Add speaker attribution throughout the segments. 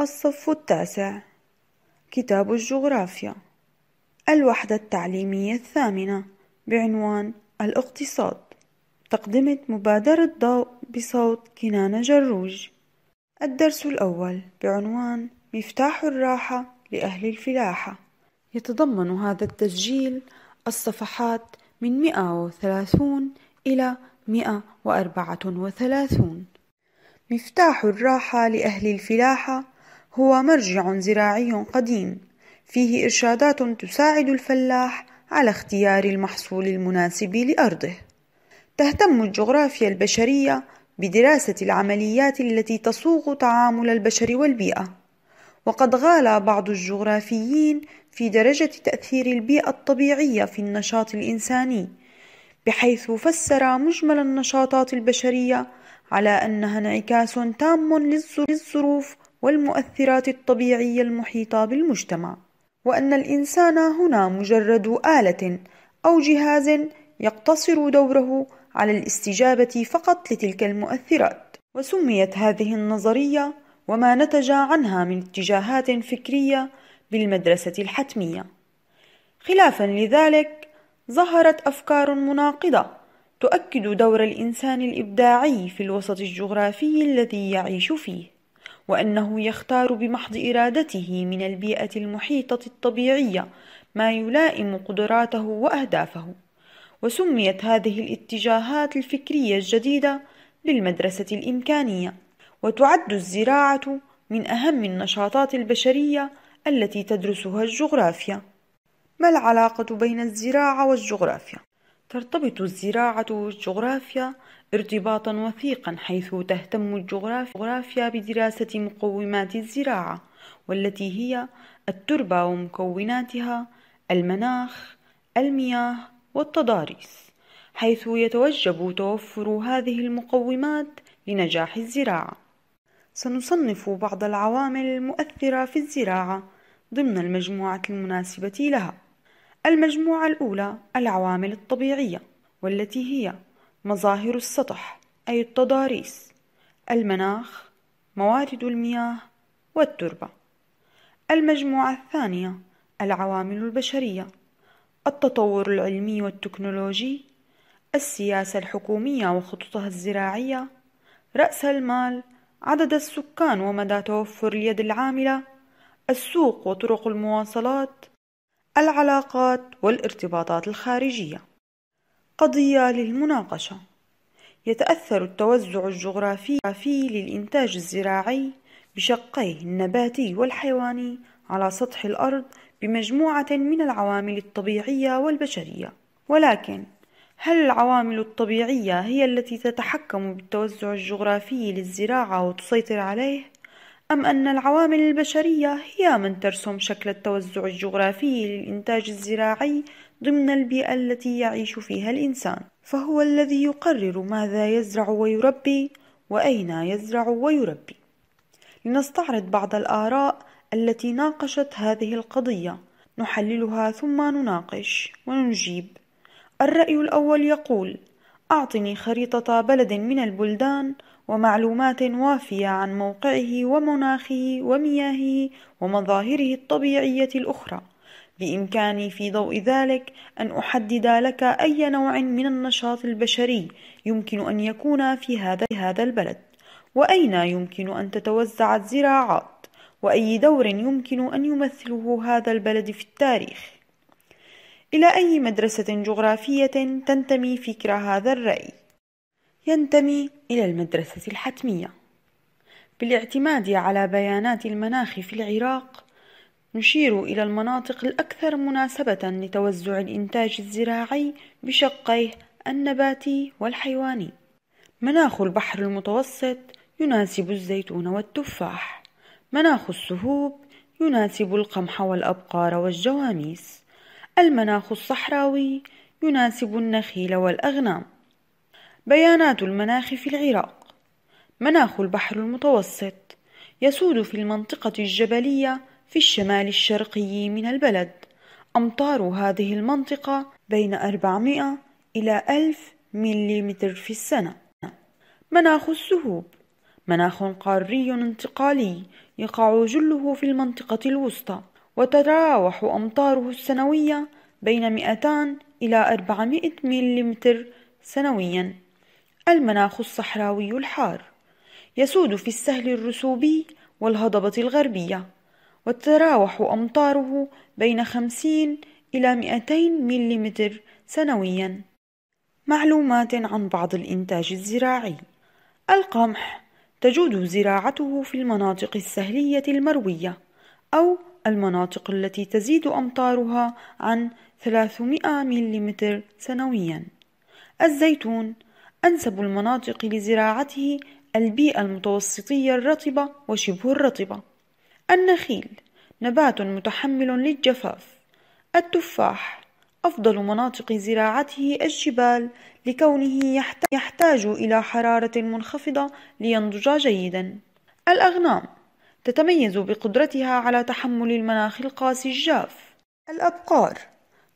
Speaker 1: الصف التاسع كتاب الجغرافيا الوحدة التعليمية الثامنة بعنوان الاقتصاد تقدمة مبادرة ضوء بصوت كنانة جروج الدرس الأول بعنوان مفتاح الراحة لأهل الفلاحة يتضمن هذا التسجيل الصفحات من 130 إلى 134 مفتاح الراحة لأهل الفلاحة هو مرجع زراعي قديم فيه إرشادات تساعد الفلاح على اختيار المحصول المناسب لأرضه تهتم الجغرافيا البشرية بدراسة العمليات التي تصوغ تعامل البشر والبيئة وقد غالى بعض الجغرافيين في درجة تأثير البيئة الطبيعية في النشاط الإنساني بحيث فسر مجمل النشاطات البشرية على أنها انعكاس تام للظروف والمؤثرات الطبيعية المحيطة بالمجتمع وأن الإنسان هنا مجرد آلة أو جهاز يقتصر دوره على الاستجابة فقط لتلك المؤثرات وسميت هذه النظرية وما نتج عنها من اتجاهات فكرية بالمدرسة الحتمية خلافا لذلك ظهرت أفكار مناقضة تؤكد دور الإنسان الإبداعي في الوسط الجغرافي الذي يعيش فيه وأنه يختار بمحض إرادته من البيئة المحيطة الطبيعية ما يلائم قدراته وأهدافه وسميت هذه الاتجاهات الفكرية الجديدة بالمدرسة الإمكانية وتعد الزراعة من أهم النشاطات البشرية التي تدرسها الجغرافيا ما العلاقة بين الزراعة والجغرافيا؟ ترتبط الزراعة والجغرافيا ارتباطا وثيقا حيث تهتم الجغرافيا بدراسة مقومات الزراعة والتي هي التربة ومكوناتها المناخ المياه والتضاريس حيث يتوجب توفر هذه المقومات لنجاح الزراعة سنصنف بعض العوامل المؤثرة في الزراعة ضمن المجموعة المناسبة لها المجموعة الأولى العوامل الطبيعية والتي هي مظاهر السطح أي التضاريس المناخ موارد المياه والتربة المجموعة الثانية العوامل البشرية التطور العلمي والتكنولوجي السياسة الحكومية وخططها الزراعية رأس المال عدد السكان ومدى توفر اليد العاملة السوق وطرق المواصلات العلاقات والارتباطات الخارجيه قضية للمناقشة يتأثر التوزع الجغرافي للإنتاج الزراعي بشقيه النباتي والحيواني على سطح الأرض بمجموعة من العوامل الطبيعية والبشرية ولكن هل العوامل الطبيعية هي التي تتحكم بالتوزع الجغرافي للزراعة وتسيطر عليه؟ أم أن العوامل البشرية هي من ترسم شكل التوزع الجغرافي للإنتاج الزراعي ضمن البيئة التي يعيش فيها الإنسان فهو الذي يقرر ماذا يزرع ويربي وأين يزرع ويربي لنستعرض بعض الآراء التي ناقشت هذه القضية نحللها ثم نناقش ونجيب الرأي الأول يقول أعطني خريطة بلد من البلدان ومعلومات وافية عن موقعه ومناخه ومياهه ومظاهره الطبيعية الأخرى بإمكاني في ضوء ذلك أن أحدد لك أي نوع من النشاط البشري يمكن أن يكون في هذا هذا البلد، وأين يمكن أن تتوزع الزراعات، وأي دور يمكن أن يمثله هذا البلد في التاريخ. إلى أي مدرسة جغرافية تنتمي فكرة هذا الرأي؟ ينتمي إلى المدرسة الحتمية. بالاعتماد على بيانات المناخ في العراق نشير إلى المناطق الأكثر مناسبة لتوزع الإنتاج الزراعي بشقيه النباتي والحيواني. مناخ البحر المتوسط يناسب الزيتون والتفاح. مناخ السهوب يناسب القمح والأبقار والجواميس. المناخ الصحراوي يناسب النخيل والأغنام. بيانات المناخ في العراق مناخ البحر المتوسط يسود في المنطقة الجبلية في الشمال الشرقي من البلد أمطار هذه المنطقة بين 400 إلى 1000 ملم في السنة مناخ السهوب مناخ قاري انتقالي يقع جله في المنطقة الوسطى وتتراوح أمطاره السنوية بين 200 إلى 400 ملم سنويا المناخ الصحراوي الحار يسود في السهل الرسوبي والهضبة الغربية وتتراوح أمطاره بين 50 إلى 200 ملم سنويا معلومات عن بعض الإنتاج الزراعي القمح تجود زراعته في المناطق السهلية المروية أو المناطق التي تزيد أمطارها عن 300 ملم سنويا الزيتون أنسب المناطق لزراعته البيئة المتوسطية الرطبة وشبه الرطبة النخيل نبات متحمل للجفاف التفاح أفضل مناطق زراعته الجبال لكونه يحتاج إلى حرارة منخفضة لينضج جيدا الأغنام تتميز بقدرتها على تحمل المناخ القاسي الجاف الأبقار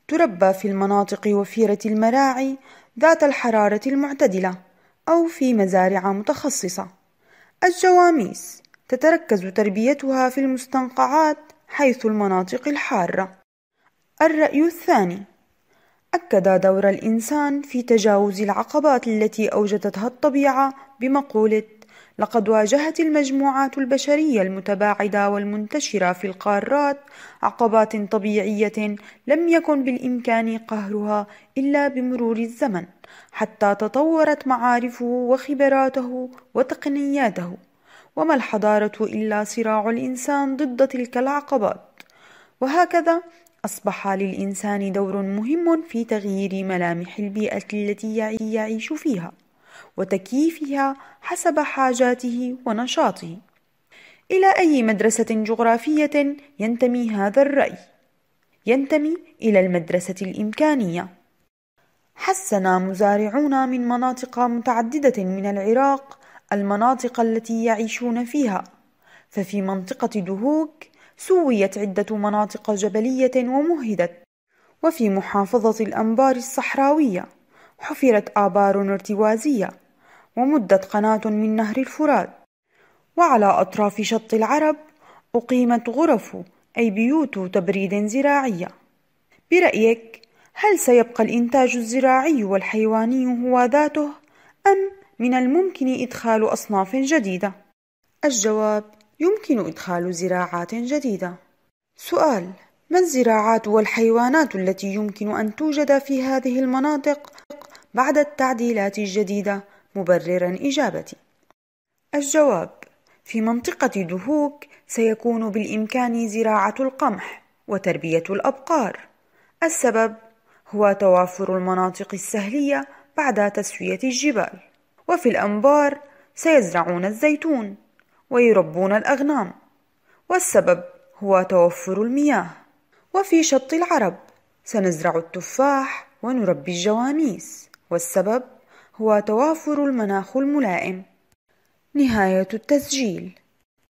Speaker 1: تربى في المناطق وفيرة المراعي ذات الحرارة المعتدلة أو في مزارع متخصصة الجواميس تتركز تربيتها في المستنقعات حيث المناطق الحارة. الرأي الثاني: أكد دور الإنسان في تجاوز العقبات التي أوجدتها الطبيعة بمقولة: لقد واجهت المجموعات البشرية المتباعدة والمنتشرة في القارات عقبات طبيعية لم يكن بالإمكان قهرها إلا بمرور الزمن، حتى تطورت معارفه وخبراته وتقنياته. وما الحضارة إلا صراع الإنسان ضد تلك العقبات وهكذا أصبح للإنسان دور مهم في تغيير ملامح البيئة التي يعيش فيها وتكييفها حسب حاجاته ونشاطه إلى أي مدرسة جغرافية ينتمي هذا الرأي؟ ينتمي إلى المدرسة الإمكانية حسن مزارعون من مناطق متعددة من العراق المناطق التي يعيشون فيها ففي منطقة دهوك سويت عدة مناطق جبلية ومهدت وفي محافظة الأنبار الصحراوية حفرت آبار ارتوازية ومدت قناة من نهر الفرات وعلى أطراف شط العرب أقيمت غرف أي بيوت تبريد زراعية برأيك هل سيبقى الإنتاج الزراعي والحيواني هو ذاته أم من الممكن إدخال أصناف جديدة؟ الجواب: يمكن إدخال زراعات جديدة. سؤال: ما الزراعات والحيوانات التي يمكن أن توجد في هذه المناطق بعد التعديلات الجديدة؟ مبررا إجابتي. الجواب: في منطقة دهوك سيكون بالإمكان زراعة القمح وتربية الأبقار. السبب هو توافر المناطق السهلية بعد تسوية الجبال. وفي الأنبار سيزرعون الزيتون ويربون الأغنام والسبب هو توفر المياه وفي شط العرب سنزرع التفاح ونربي الجوانيس والسبب هو توافر المناخ الملائم نهاية التسجيل